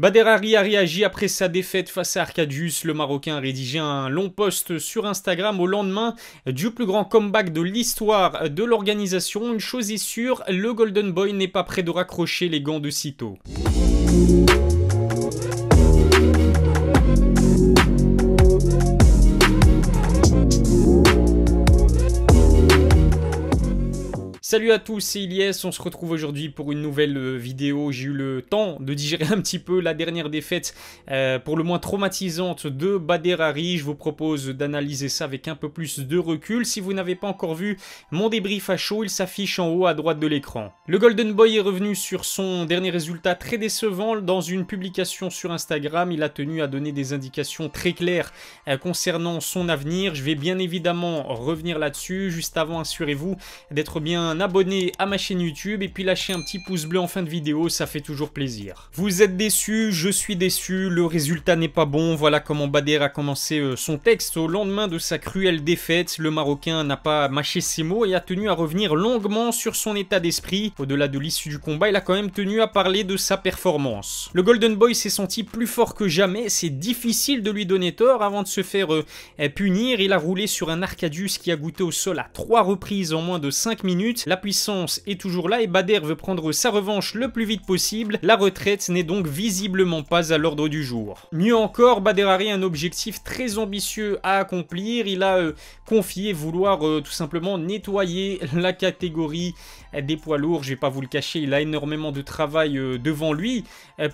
Baderari a réagi après sa défaite face à Arcadius. Le Marocain a rédigé un long post sur Instagram au lendemain du plus grand comeback de l'histoire de l'organisation. Une chose est sûre, le Golden Boy n'est pas prêt de raccrocher les gants de sitôt. Salut à tous, c'est Ilyes, on se retrouve aujourd'hui pour une nouvelle euh, vidéo. J'ai eu le temps de digérer un petit peu la dernière défaite, euh, pour le moins traumatisante, de Baderari. Je vous propose d'analyser ça avec un peu plus de recul. Si vous n'avez pas encore vu mon débrief à chaud, il s'affiche en haut à droite de l'écran. Le Golden Boy est revenu sur son dernier résultat très décevant. Dans une publication sur Instagram, il a tenu à donner des indications très claires euh, concernant son avenir. Je vais bien évidemment revenir là-dessus. Juste avant, assurez-vous d'être bien un à ma chaîne YouTube et puis lâcher un petit pouce bleu en fin de vidéo, ça fait toujours plaisir. Vous êtes déçus, je suis déçu, le résultat n'est pas bon, voilà comment Bader a commencé euh, son texte. Au lendemain de sa cruelle défaite, le Marocain n'a pas mâché ses mots et a tenu à revenir longuement sur son état d'esprit. Au-delà de l'issue du combat, il a quand même tenu à parler de sa performance. Le Golden Boy s'est senti plus fort que jamais, c'est difficile de lui donner tort avant de se faire euh, punir. Il a roulé sur un Arcadius qui a goûté au sol à trois reprises en moins de 5 minutes. La puissance est toujours là et Bader veut prendre sa revanche le plus vite possible. La retraite n'est donc visiblement pas à l'ordre du jour. Mieux encore, Bader a un objectif très ambitieux à accomplir. Il a euh, confié vouloir euh, tout simplement nettoyer la catégorie des poids lourds. Je vais pas vous le cacher, il a énormément de travail euh, devant lui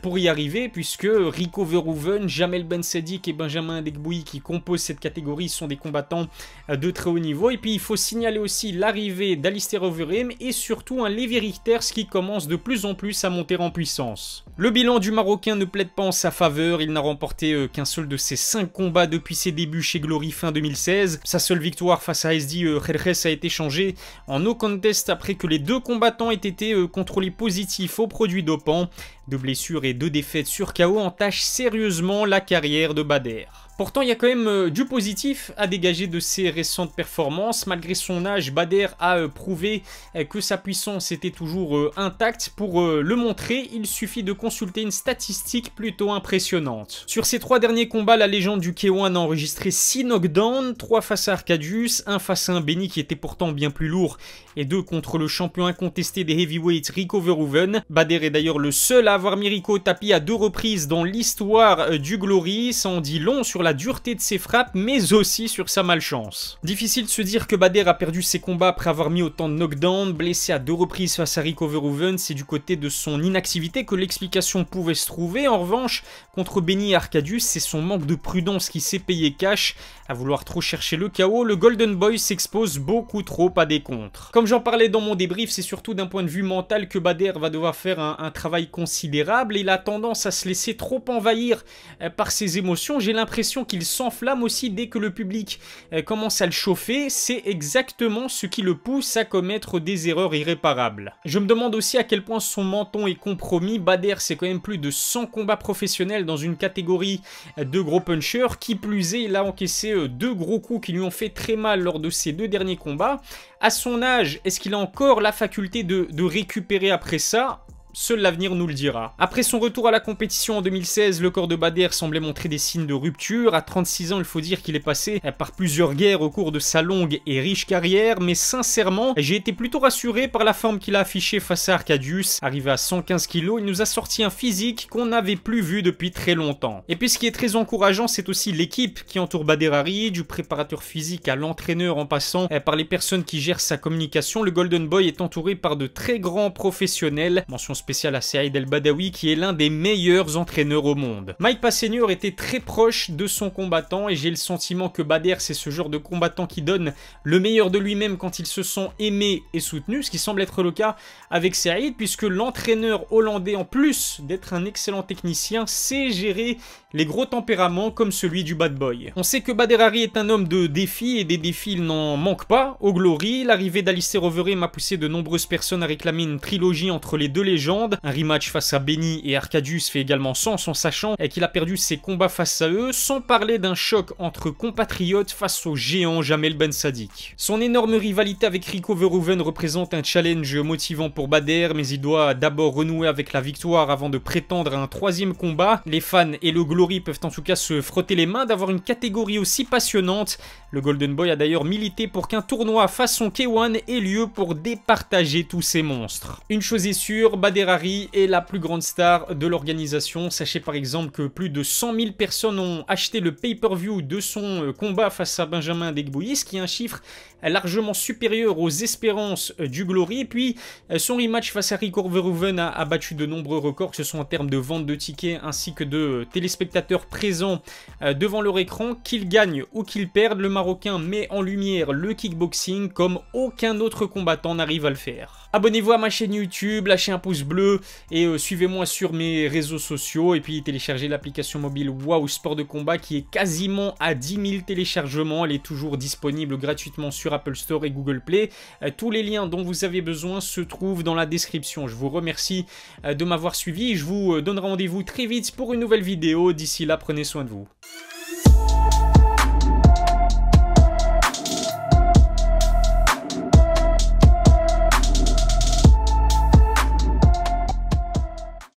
pour y arriver puisque Rico Verhoeven, Jamel Ben Sadik et Benjamin Degboui qui composent cette catégorie sont des combattants de très haut niveau. Et puis il faut signaler aussi l'arrivée d'Alistair Overeem et surtout un Lévi Richters qui commence de plus en plus à monter en puissance. Le bilan du Marocain ne plaide pas en sa faveur, il n'a remporté euh, qu'un seul de ses 5 combats depuis ses débuts chez Glory fin 2016. Sa seule victoire face à SD euh, Jerez a été changée en no contest après que les deux combattants aient été euh, contrôlés positifs au produit dopants. De blessures et deux défaites sur KO entachent sérieusement la carrière de Bader. Pourtant, il y a quand même euh, du positif à dégager de ses récentes performances. Malgré son âge, Bader a euh, prouvé euh, que sa puissance était toujours intacte. Pour le montrer, il suffit de consulter une statistique plutôt impressionnante. Sur ses trois derniers combats, la légende du K1 a enregistré 6 knockdowns, 3 face à Arcadius, 1 face à un Benny qui était pourtant bien plus lourd, et 2 contre le champion incontesté des heavyweights Rico Verhoeven. Bader est d'ailleurs le seul à avoir mis Rico tapis à deux reprises dans l'histoire du Glory. Ça en dit long sur la la dureté de ses frappes, mais aussi sur sa malchance. Difficile de se dire que Bader a perdu ses combats après avoir mis autant de knockdowns, blessé à deux reprises face à Rick Overhoven, c'est du côté de son inactivité que l'explication pouvait se trouver. En revanche, contre Benny Arcadius, c'est son manque de prudence qui s'est payé cash. À vouloir trop chercher le chaos, le Golden Boy s'expose beaucoup trop à des contres. Comme j'en parlais dans mon débrief, c'est surtout d'un point de vue mental que Bader va devoir faire un, un travail considérable. Il a tendance à se laisser trop envahir euh, par ses émotions. J'ai l'impression qu'il s'enflamme aussi dès que le public euh, commence à le chauffer, c'est exactement ce qui le pousse à commettre des erreurs irréparables. Je me demande aussi à quel point son menton est compromis, Bader c'est quand même plus de 100 combats professionnels dans une catégorie euh, de gros punchers, qui plus est il a encaissé euh, deux gros coups qui lui ont fait très mal lors de ses deux derniers combats. À son âge, est-ce qu'il a encore la faculté de, de récupérer après ça seul l'avenir nous le dira. Après son retour à la compétition en 2016, le corps de Bader semblait montrer des signes de rupture. À 36 ans, il faut dire qu'il est passé par plusieurs guerres au cours de sa longue et riche carrière, mais sincèrement, j'ai été plutôt rassuré par la forme qu'il a affichée face à Arcadius. Arrivé à 115 kg, il nous a sorti un physique qu'on n'avait plus vu depuis très longtemps. Et puis ce qui est très encourageant, c'est aussi l'équipe qui entoure Bader Harry, du préparateur physique à l'entraîneur en passant eh, par les personnes qui gèrent sa communication. Le Golden Boy est entouré par de très grands professionnels. Mention spécial à Saïd El Badawi qui est l'un des meilleurs entraîneurs au monde. Mike Passenior était très proche de son combattant et j'ai le sentiment que Bader c'est ce genre de combattant qui donne le meilleur de lui-même quand il se sent aimé et soutenu, ce qui semble être le cas avec Saïd puisque l'entraîneur hollandais en plus d'être un excellent technicien sait gérer les gros tempéraments comme celui du bad boy. On sait que Bader Hari est un homme de défis et des défis il n'en manque pas. Au Glory, l'arrivée d'Alistair Overeem m'a poussé de nombreuses personnes à réclamer une trilogie entre les deux légendes un rematch face à Benny et Arcadius fait également sens en sachant qu'il a perdu ses combats face à eux, sans parler d'un choc entre compatriotes face au géant Jamel Ben Sadik. Son énorme rivalité avec Rico Verhoeven représente un challenge motivant pour Bader, mais il doit d'abord renouer avec la victoire avant de prétendre à un troisième combat. Les fans et le Glory peuvent en tout cas se frotter les mains d'avoir une catégorie aussi passionnante. Le Golden Boy a d'ailleurs milité pour qu'un tournoi façon K1 ait lieu pour départager tous ces monstres. Une chose est sûre, Bader Ferrari est la plus grande star de l'organisation. Sachez par exemple que plus de 100 000 personnes ont acheté le pay-per-view de son euh, combat face à Benjamin Degbouis, ce qui est un chiffre largement supérieur aux espérances euh, du Glory. Et puis, euh, son rematch face à Rico Verhoeven a, battu de nombreux records, que ce soit en termes de vente de tickets ainsi que de téléspectateurs présents devant leur écran. Qu'il gagne ou qu'il perde, le Marocain met en lumière le kickboxing comme aucun autre combattant n'arrive à le faire. Abonnez-vous à ma chaîne YouTube, lâchez un pouce Bleu et euh, suivez-moi sur mes réseaux sociaux et puis téléchargez l'application mobile Wow Sport de Combat qui est quasiment à 10 000 téléchargements. Elle est toujours disponible gratuitement sur Apple Store et Google Play. Euh, tous les liens dont vous avez besoin se trouvent dans la description. Je vous remercie euh, de m'avoir suivi. Je vous donne rendez-vous très vite pour une nouvelle vidéo. D'ici là, prenez soin de vous.